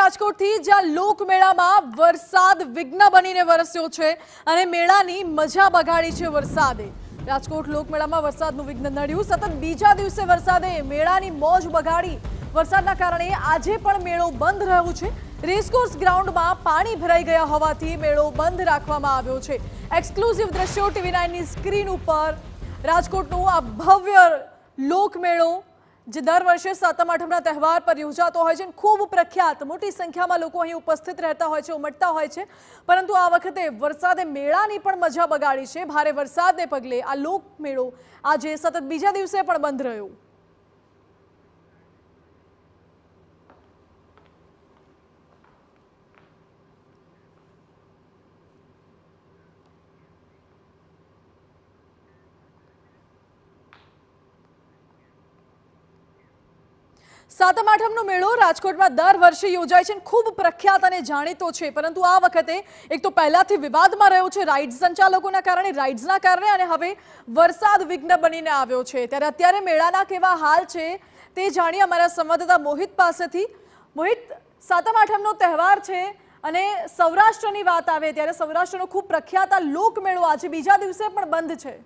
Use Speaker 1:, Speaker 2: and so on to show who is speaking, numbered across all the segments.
Speaker 1: રાજકોટથી જ્યાં લોકમેળામાં વરસાદ વિઘ્ન બનીને વરસ્યો છે અને મેળાની મજા બગાડી છે વરસાદે રાજકોટ લોકમેળામાં વરસાદનું વિઘ્ન નડ્યું સતત બીજા દિવસે વરસાદે મેળાની મોજ બગાડી વરસાદના કારણે આજે પણ મેળો બંધ રહ્યો છે રેસકોર્સ ગ્રાઉન્ડમાં પાણી ભરાઈ ગયા હોવાથી મેળો બંધ રાખવામાં આવ્યો છે એક્સક્લુઝિવ દ્રશ્યો ટીવી નાઇનની સ્ક્રીન ઉપર રાજકોટનું આ ભવ્ય લોકમેળો જે દર વર્ષે સાતમ આઠમના તહેવાર પર યોજાતો હોય છે ખૂબ પ્રખ્યાત મોટી સંખ્યામાં લોકો અહીં ઉપસ્થિત રહેતા હોય છે ઉમટતા હોય છે પરંતુ આ વખતે વરસાદે મેળાની પણ મજા બગાડી છે ભારે વરસાદને પગલે આ લોકમેળો આજે સતત બીજા દિવસે પણ બંધ રહ્યો સાતમ આઠમનો મેળો રાજકોટમાં દર વર્ષે યોજાય છે ખૂબ પ્રખ્યાત અને જાણીતો છે પરંતુ આ વખતે એક તો પહેલાથી વિવાદમાં રહ્યો છે રાઇડ્સ સંચાલકોના કારણે રાઇડ્સના કારણે અને હવે વરસાદ વિઘ્ન બનીને આવ્યો છે ત્યારે અત્યારે મેળાના કેવા હાલ છે તે જાણીએ અમારા સંવાદદાતા મોહિત પાસેથી મોહિત સાતમ આઠમનો તહેવાર છે અને સૌરાષ્ટ્રની વાત આવે ત્યારે સૌરાષ્ટ્રનો ખૂબ પ્રખ્યાત આ લોકમેળો આજે બીજા દિવસે પણ બંધ છે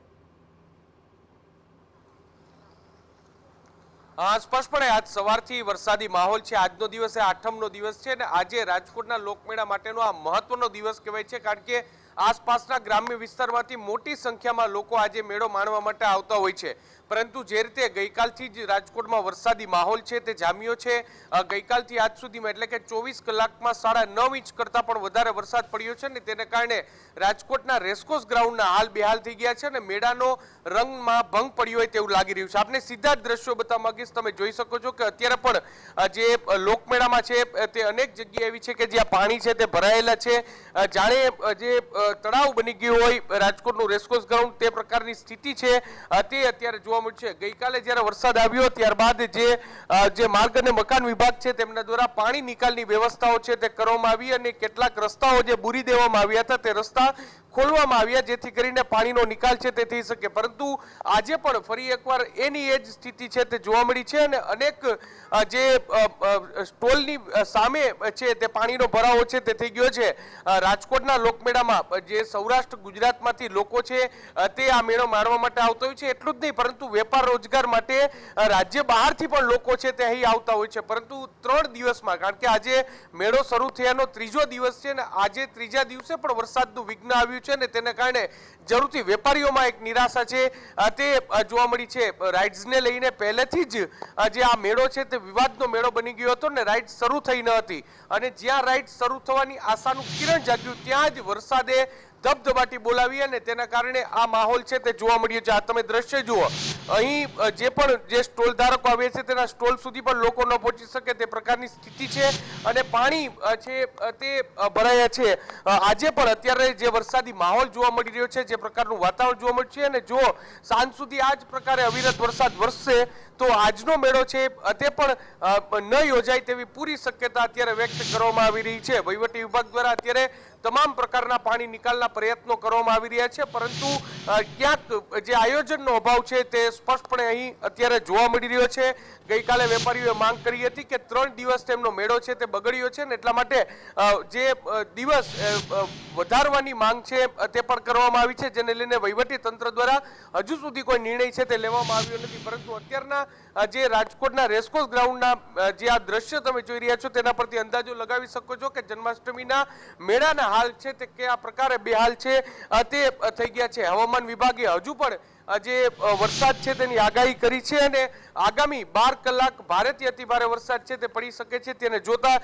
Speaker 2: સ્પષ્ટપણે આજ સવારથી વરસાદી માહોલ છે આજનો દિવસ એ આઠમનો દિવસ છે અને આજે રાજકોટના લોકમેળા માટેનો આ મહત્વનો દિવસ કહેવાય છે કારણ કે આસપાસના ગ્રામ્ય વિસ્તારમાંથી મોટી સંખ્યામાં લોકો આજે મેળો માણવા માટે આવતા હોય છે પરંતુ જે રીતે ગઈકાલથી જ રાજકોટમાં વરસાદી માહોલ છે તે જામ્યો છે ગઈકાલથી આજ સુધીમાં એટલે કે ચોવીસ કલાકમાં સાડા નવ ઇંચ કરતાં પણ વધારે વરસાદ પડ્યો છે ને તેને કારણે રાજકોટના રેસકોસ ગ્રાઉન્ડના હાલ બેહાલ થઈ ગયા છે અને મેળાનો રંગમાં ભંગ પડ્યો હોય તેવું લાગી રહ્યું છે આપને સીધા જ દ્રશ્યો બતાવવા માંગીશ તમે જોઈ શકો છો કે અત્યારે પણ જે લોકમેળામાં છે તે અનેક જગ્યા એવી છે કે જ્યાં પાણી છે તે ભરાયેલા છે જાણે જે તળાવ બની ગયું હોય રાજકોટનું રેસકોસ ગ્રાઉન્ડ તે પ્રકારની સ્થિતિ છે તે અત્યારે જોવા જોવા મળશે ગઈકાલે જયારે વરસાદ આવ્યો ત્યારબાદ જે જે માર્ગ અને મકાન વિભાગ છે તેમના દ્વારા પાણી નિકાલની વ્યવસ્થાઓ છે તે કરવામાં આવી અને કેટલાક રસ્તાઓ જે બુરી દેવામાં આવ્યા હતા તે રસ્તા ખોલવામાં આવ્યા જેથી કરીને પાણીનો નિકાલ છે તે થઈ શકે પરંતુ આજે પણ ફરી એકવાર એની એ જ સ્થિતિ છે તે જોવા મળી છે અને અનેક જે સ્ટોલની સામે છે તે પાણીનો ભરાવો છે તે થઈ ગયો છે રાજકોટના લોકમેળામાં જે સૌરાષ્ટ્ર ગુજરાતમાંથી લોકો છે તે આ મેળો માણવા માટે આવતો હોય છે એટલું જ નહીં પરંતુ વેપાર રોજગાર માટે રાજ્ય બહારથી પણ લોકો છે તે અહીં આવતા હોય છે પરંતુ ત્રણ દિવસમાં કારણ કે આજે મેળો શરૂ થયાનો ત્રીજો દિવસ છે અને આજે ત્રીજા દિવસે પણ વરસાદનું વિઘ્ન આવ્યું છે છે તેને કારણે જરૂરથી વેપારીઓમાં એક નિરાશા છે તે જોવા મળી છે રાઇડ્સને લઈને પહેલેથી જ જે આ મેળો છે તે વિવાદનો મેળો બની ગયો હતો ને રાઇડ શરૂ થઈ ન હતી અને જ્યાં રાઇડ શરૂ થવાની આશાનું કિરણ જાગ્યું ત્યાં જ વરસાદે ધબધબાટી બોલાવી અને તેના કારણે આ માહોલ છે તે જોવા મળ્યો છે આ તમે દ્રશ્ય જુઓ અહીં જે પણ જે સ્ટોલ ધારકો આવે છે તેના સ્ટોલ સુધી પણ લોકો ન પહોંચી શકે તે પ્રકારની સ્થિતિ છે અને પાણી છે તે ભરાયા છે આજે પણ અત્યારે જે વરસાદી માહોલ જોવા મળી રહ્યો છે જે પ્રકારનું વાતાવરણ જોવા મળ્યું છે અને જો સાંજ સુધી આ જ પ્રકારે અવિરત વરસાદ વરસશે તો આજનો મેળો છે તે પણ ન યોજાય તેવી પૂરી શક્યતા અત્યારે વ્યક્ત કરવામાં આવી રહી છે વહીવટી વિભાગ દ્વારા અત્યારે તમામ પ્રકારના પાણી નિકાલના પ્રયત્નો કરવામાં આવી રહ્યા છે પરંતુ ક્યાંક જે આયોજનનો અભાવ છે તે સ્પષ્ટપણે અહીં અત્યારે જોવા મળી રહ્યો છે ગઈકાલે વેપારીઓએ માંગ કરી હતી કે ત્રણ દિવસ તેમનો મેળો છે તે બગડ્યો છે ને એટલા માટે જે દિવસ વધારવાની માંગ છે તે પણ કરવામાં આવી છે જેને લઈને વહીવટી તંત્ર દ્વારા હજુ સુધી કોઈ નિર્ણય છે તે લેવામાં આવ્યો નથી પરંતુ અત્યારના જે રાજકોટના રેસકોર્સ ગ્રાઉન્ડના જે આ દ્રશ્ય તમે જોઈ રહ્યા છો તેના પરથી અંદાજો લગાવી શકો છો કે જન્માષ્ટમીના મેળાના હાલ છે તે કયા પ્રકારે બેહાલ છે તે થઈ ગયા છે હવામાન વિભાગે હજુ પણ જે વરસાદ છે તેની આગાહી કરી છે અને આગામી બાર કલાક ભારતીય અતિભારે વરસાદ છે તે પડી શકે છે તેને જોતા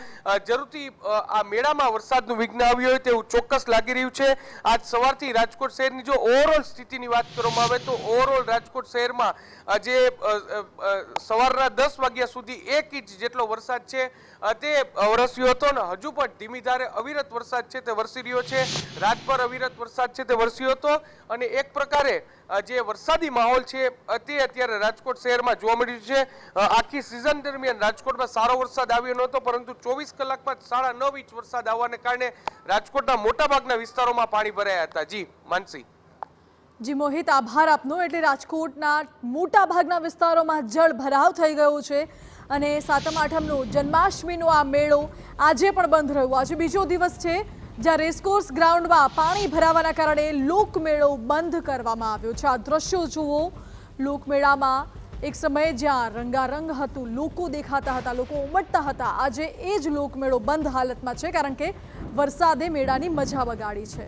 Speaker 2: જરૂરથી આ મેળામાં વરસાદનું વિઘ્ન આવ્યું હોય તેવું ચોક્કસ લાગી રહ્યું છે આજ સવારથી રાજકોટ શહેરની જો ઓવરઓલ સ્થિતિની વાત કરવામાં આવે તો ઓવરઓલ રાજકોટ શહેરમાં જે સવારના દસ વાગ્યા સુધી એક ઇંચ જેટલો વરસાદ છે તે વરસ્યો હતો અને હજુ પણ ધીમી ધારે અવિરત વરસાદ છે તે વરસી રહ્યો છે રાતભર અવિરત વરસાદ છે તે વરસ્યો હતો અને એક પ્રકારે જે વરસાદી માહોલ છે તે અત્યારે રાજકોટ શહેરમાં જોવા મળ્યું છે આખી સિઝન દરમિયાન રાજકોટમાં સારો વરસાદ આવ્યો નહોતો પરંતુ ચોવીસ કલાકમાં સાડા નવ ઇંચ વરસાદ આવવાને કારણે રાજકોટના મોટાભાગના વિસ્તારોમાં પાણી ભરાયા હતા જી માનસી
Speaker 1: જી મોહિત આભાર આપનો એટલે રાજકોટના મોટાભાગના વિસ્તારોમાં જળ ભરાવ થઈ ગયો છે અને સાતમ આઠમનો જન્માષ્ટમીનો આ મેળો આજે પણ બંધ રહ્યો આજે બીજો દિવસ છે જ્યાં રેસકોર્સ ગ્રાઉન્ડમાં પાણી ભરાવાના કારણે લોકમેળો બંધ કરવામાં આવ્યો છે આ દ્રશ્યો જુઓ લોકમેળામાં એક સમયે જ્યાં રંગારંગ હતું લોકો દેખાતા હતા લોકો ઉમટતા હતા આજે એ જ લોકમેળો બંધ હાલતમાં છે કારણ કે વરસાદે મેળાની મજા બગાડી છે